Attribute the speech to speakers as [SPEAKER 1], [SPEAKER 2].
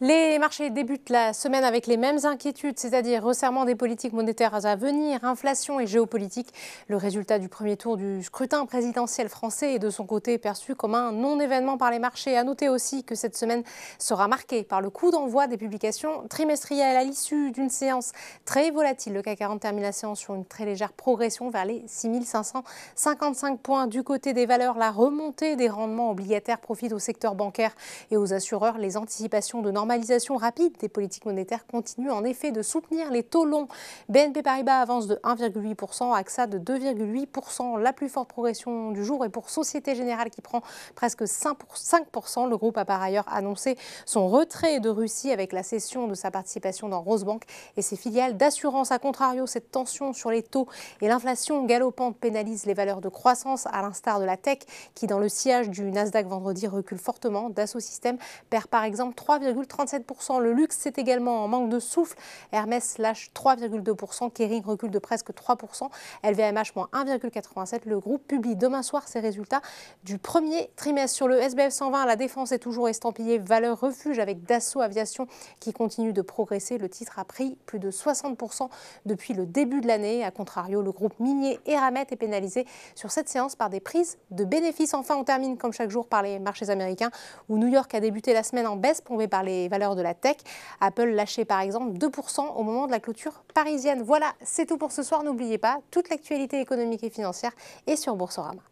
[SPEAKER 1] Les marchés débutent la semaine avec les mêmes inquiétudes, c'est-à-dire resserrement des politiques monétaires à venir, inflation et géopolitique. Le résultat du premier tour du scrutin présidentiel français est de son côté perçu comme un non-événement par les marchés. À noter aussi que cette semaine sera marquée par le coup d'envoi des publications trimestrielles à l'issue d'une séance très volatile. Le CAC 40 termine la séance sur une très légère progression vers les 6555 points. Du côté des valeurs, la remontée des rendements obligataires profite au secteur bancaire et aux assureurs. Les anticipations de normes normalisation rapide des politiques monétaires continue en effet de soutenir les taux longs. BNP Paribas avance de 1,8%, AXA de 2,8%. La plus forte progression du jour Et pour Société Générale qui prend presque 5%. Le groupe a par ailleurs annoncé son retrait de Russie avec la cession de sa participation dans Rosebank et ses filiales d'assurance. A contrario, cette tension sur les taux et l'inflation galopante pénalise les valeurs de croissance, à l'instar de la tech qui, dans le sillage du Nasdaq vendredi, recule fortement. Dassault Systèmes perd par exemple 3,3%. 37%. Le luxe, c'est également en manque de souffle. Hermès lâche 3,2%. Kering recule de presque 3%. LVMH, moins 1,87%. Le groupe publie demain soir ses résultats du premier trimestre. Sur le SBF 120, la défense est toujours estampillée valeur refuge avec Dassault Aviation qui continue de progresser. Le titre a pris plus de 60% depuis le début de l'année. A contrario, le groupe minier et Eramet est pénalisé sur cette séance par des prises de bénéfices. Enfin, on termine comme chaque jour par les marchés américains où New York a débuté la semaine en baisse, plombée par les les valeurs de la tech. Apple lâchait par exemple 2% au moment de la clôture parisienne. Voilà, c'est tout pour ce soir. N'oubliez pas, toute l'actualité économique et financière est sur Boursorama.